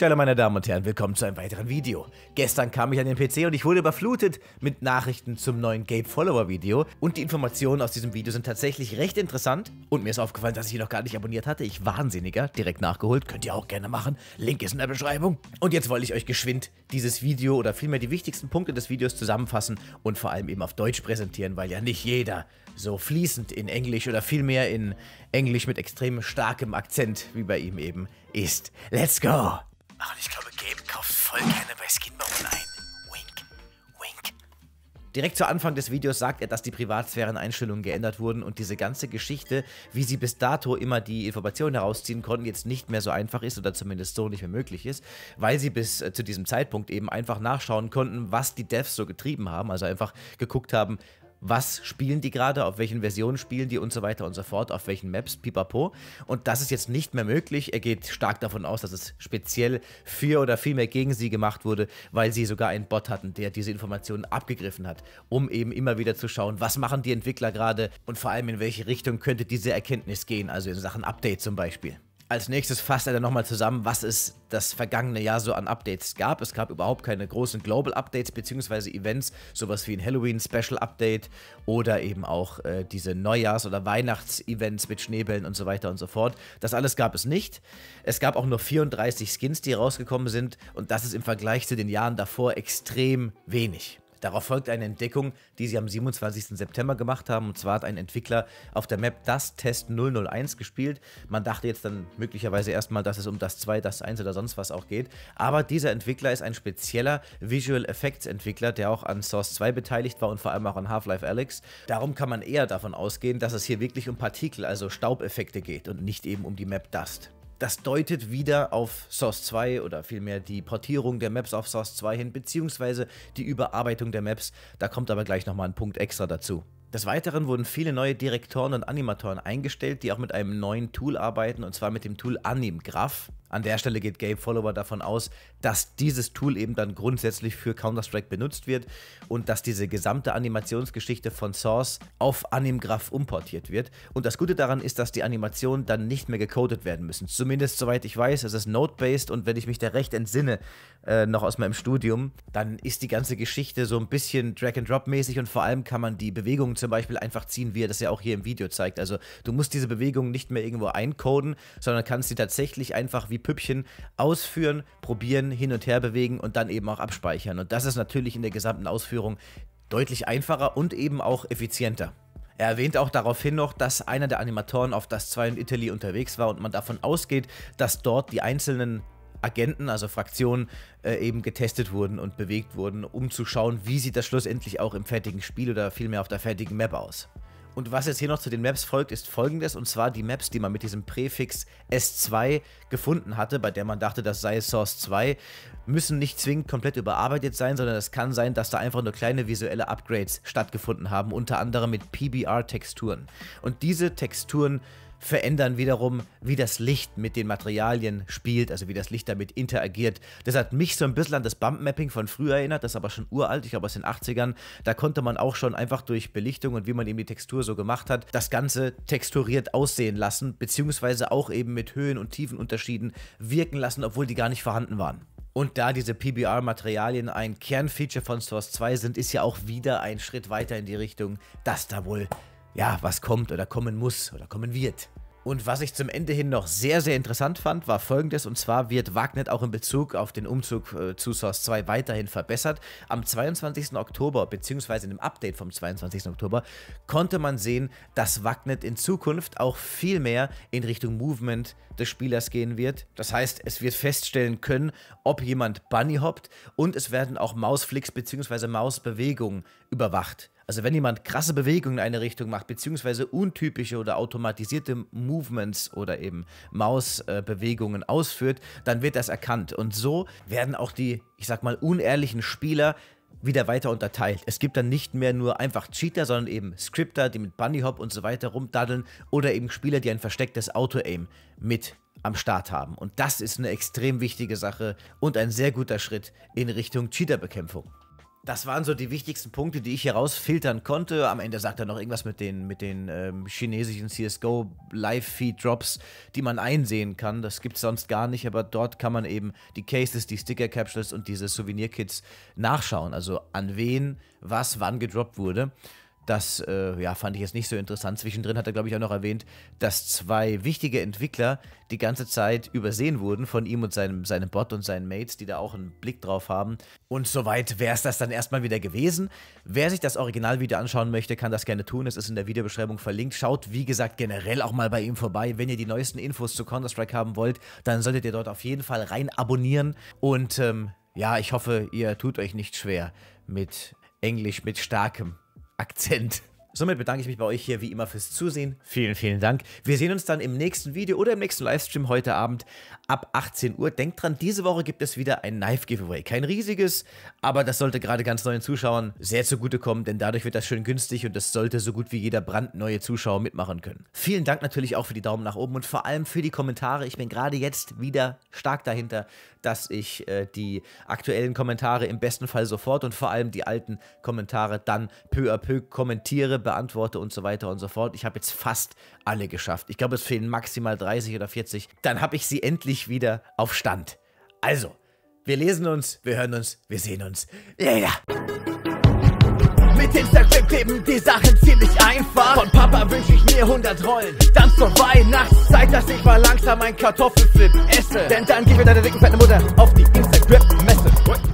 Ciao, meine Damen und Herren, willkommen zu einem weiteren Video. Gestern kam ich an den PC und ich wurde überflutet mit Nachrichten zum neuen Gabe-Follower-Video und die Informationen aus diesem Video sind tatsächlich recht interessant und mir ist aufgefallen, dass ich ihn noch gar nicht abonniert hatte. Ich wahnsinniger, direkt nachgeholt, könnt ihr auch gerne machen. Link ist in der Beschreibung. Und jetzt wollte ich euch geschwind dieses Video oder vielmehr die wichtigsten Punkte des Videos zusammenfassen und vor allem eben auf Deutsch präsentieren, weil ja nicht jeder so fließend in Englisch oder vielmehr in Englisch mit extrem starkem Akzent wie bei ihm eben ist. Let's go! Ach, und ich glaube, Gabe kauft voll gerne bei Skinbone oh ein. Wink, wink. Direkt zu Anfang des Videos sagt er, dass die Privatsphäreneinstellungen geändert wurden und diese ganze Geschichte, wie sie bis dato immer die Informationen herausziehen konnten, jetzt nicht mehr so einfach ist oder zumindest so nicht mehr möglich ist, weil sie bis äh, zu diesem Zeitpunkt eben einfach nachschauen konnten, was die Devs so getrieben haben, also einfach geguckt haben, was spielen die gerade, auf welchen Versionen spielen die und so weiter und so fort, auf welchen Maps, pipapo. Und das ist jetzt nicht mehr möglich. Er geht stark davon aus, dass es speziell für oder vielmehr gegen sie gemacht wurde, weil sie sogar einen Bot hatten, der diese Informationen abgegriffen hat, um eben immer wieder zu schauen, was machen die Entwickler gerade und vor allem in welche Richtung könnte diese Erkenntnis gehen, also in Sachen Update zum Beispiel. Als nächstes fasst er dann nochmal zusammen, was es das vergangene Jahr so an Updates gab. Es gab überhaupt keine großen Global Updates bzw. Events, sowas wie ein Halloween Special Update oder eben auch äh, diese Neujahrs- oder Weihnachts-Events mit Schneebällen und so weiter und so fort. Das alles gab es nicht. Es gab auch nur 34 Skins, die rausgekommen sind und das ist im Vergleich zu den Jahren davor extrem wenig. Darauf folgt eine Entdeckung, die sie am 27. September gemacht haben. Und zwar hat ein Entwickler auf der Map das Test 001 gespielt. Man dachte jetzt dann möglicherweise erstmal, dass es um das 2, das 1 oder sonst was auch geht. Aber dieser Entwickler ist ein spezieller Visual Effects Entwickler, der auch an Source 2 beteiligt war und vor allem auch an Half-Life Alyx. Darum kann man eher davon ausgehen, dass es hier wirklich um Partikel, also Staubeffekte geht und nicht eben um die Map Dust. Das deutet wieder auf Source 2 oder vielmehr die Portierung der Maps auf Source 2 hin, beziehungsweise die Überarbeitung der Maps. Da kommt aber gleich nochmal ein Punkt extra dazu. Des Weiteren wurden viele neue Direktoren und Animatoren eingestellt, die auch mit einem neuen Tool arbeiten, und zwar mit dem Tool AnimGraph. An der Stelle geht Game Follower davon aus, dass dieses Tool eben dann grundsätzlich für Counter-Strike benutzt wird und dass diese gesamte Animationsgeschichte von Source auf Animgraph umportiert wird. Und das Gute daran ist, dass die Animationen dann nicht mehr gecodet werden müssen. Zumindest soweit ich weiß, es ist Node-based und wenn ich mich da recht entsinne, äh, noch aus meinem Studium, dann ist die ganze Geschichte so ein bisschen Drag-and-Drop-mäßig und vor allem kann man die Bewegungen zum Beispiel einfach ziehen, wie er das ja auch hier im Video zeigt. Also du musst diese Bewegungen nicht mehr irgendwo eincoden, sondern kannst sie tatsächlich einfach wie Püppchen ausführen, probieren, hin und her bewegen und dann eben auch abspeichern. Und das ist natürlich in der gesamten Ausführung deutlich einfacher und eben auch effizienter. Er erwähnt auch daraufhin noch, dass einer der Animatoren auf das 2 in Italy unterwegs war und man davon ausgeht, dass dort die einzelnen Agenten, also Fraktionen, äh, eben getestet wurden und bewegt wurden, um zu schauen, wie sieht das schlussendlich auch im fertigen Spiel oder vielmehr auf der fertigen Map aus. Und was jetzt hier noch zu den Maps folgt, ist folgendes, und zwar die Maps, die man mit diesem Präfix S2 gefunden hatte, bei der man dachte, das sei Source 2, müssen nicht zwingend komplett überarbeitet sein, sondern es kann sein, dass da einfach nur kleine visuelle Upgrades stattgefunden haben, unter anderem mit PBR-Texturen. Und diese Texturen verändern wiederum, wie das Licht mit den Materialien spielt, also wie das Licht damit interagiert. Das hat mich so ein bisschen an das Bump-Mapping von früher erinnert, das ist aber schon uralt, ich glaube aus den 80ern. Da konnte man auch schon einfach durch Belichtung und wie man eben die Textur so gemacht hat, das Ganze texturiert aussehen lassen, beziehungsweise auch eben mit Höhen- und Tiefenunterschieden wirken lassen, obwohl die gar nicht vorhanden waren. Und da diese PBR-Materialien ein Kernfeature von Source 2 sind, ist ja auch wieder ein Schritt weiter in die Richtung, dass da wohl ja, was kommt oder kommen muss oder kommen wird. Und was ich zum Ende hin noch sehr, sehr interessant fand, war folgendes. Und zwar wird Wagnet auch in Bezug auf den Umzug äh, zu Source 2 weiterhin verbessert. Am 22. Oktober, beziehungsweise in dem Update vom 22. Oktober, konnte man sehen, dass Wagnet in Zukunft auch viel mehr in Richtung Movement des Spielers gehen wird. Das heißt, es wird feststellen können, ob jemand Bunny hoppt und es werden auch Mausflicks bzw. Mausbewegungen überwacht. Also wenn jemand krasse Bewegungen in eine Richtung macht, beziehungsweise untypische oder automatisierte Movements oder eben Mausbewegungen ausführt, dann wird das erkannt. Und so werden auch die, ich sag mal, unehrlichen Spieler wieder weiter unterteilt. Es gibt dann nicht mehr nur einfach Cheater, sondern eben Scripter, die mit Bunnyhop und so weiter rumdaddeln oder eben Spieler, die ein verstecktes Auto-Aim mit am Start haben. Und das ist eine extrem wichtige Sache und ein sehr guter Schritt in Richtung Cheaterbekämpfung. Das waren so die wichtigsten Punkte, die ich herausfiltern konnte. Am Ende sagt er noch irgendwas mit den, mit den ähm, chinesischen CSGO Live-Feed-Drops, die man einsehen kann. Das gibt es sonst gar nicht, aber dort kann man eben die Cases, die Sticker-Capsules und diese Souvenir-Kits nachschauen. Also an wen, was, wann gedroppt wurde. Das äh, ja, fand ich jetzt nicht so interessant. Zwischendrin hat er, glaube ich, auch noch erwähnt, dass zwei wichtige Entwickler die ganze Zeit übersehen wurden von ihm und seinem, seinem Bot und seinen Mates, die da auch einen Blick drauf haben. Und soweit wäre es das dann erstmal wieder gewesen. Wer sich das Originalvideo anschauen möchte, kann das gerne tun. Es ist in der Videobeschreibung verlinkt. Schaut, wie gesagt, generell auch mal bei ihm vorbei. Wenn ihr die neuesten Infos zu Counter-Strike haben wollt, dann solltet ihr dort auf jeden Fall rein abonnieren. Und ähm, ja, ich hoffe, ihr tut euch nicht schwer mit Englisch, mit starkem Akzent. Somit bedanke ich mich bei euch hier wie immer fürs Zusehen. Vielen, vielen Dank. Wir sehen uns dann im nächsten Video oder im nächsten Livestream heute Abend ab 18 Uhr. Denkt dran, diese Woche gibt es wieder ein Knife-Giveaway. Kein riesiges, aber das sollte gerade ganz neuen Zuschauern sehr zugutekommen, denn dadurch wird das schön günstig und das sollte so gut wie jeder brandneue Zuschauer mitmachen können. Vielen Dank natürlich auch für die Daumen nach oben und vor allem für die Kommentare. Ich bin gerade jetzt wieder stark dahinter, dass ich äh, die aktuellen Kommentare im besten Fall sofort und vor allem die alten Kommentare dann peu à peu kommentiere beantworte und so weiter und so fort. Ich habe jetzt fast alle geschafft. Ich glaube, es fehlen maximal 30 oder 40. Dann habe ich sie endlich wieder auf Stand. Also, wir lesen uns, wir hören uns, wir sehen uns. Ja, yeah. Mit Instagram kleben die Sachen ziemlich einfach. Von Papa wünsche ich mir 100 Rollen. Dann zur Weihnachtszeit, dass ich mal langsam ein Kartoffelflip esse. Denn dann gib mir deine dicken fette Mutter auf die Instagram-Messe.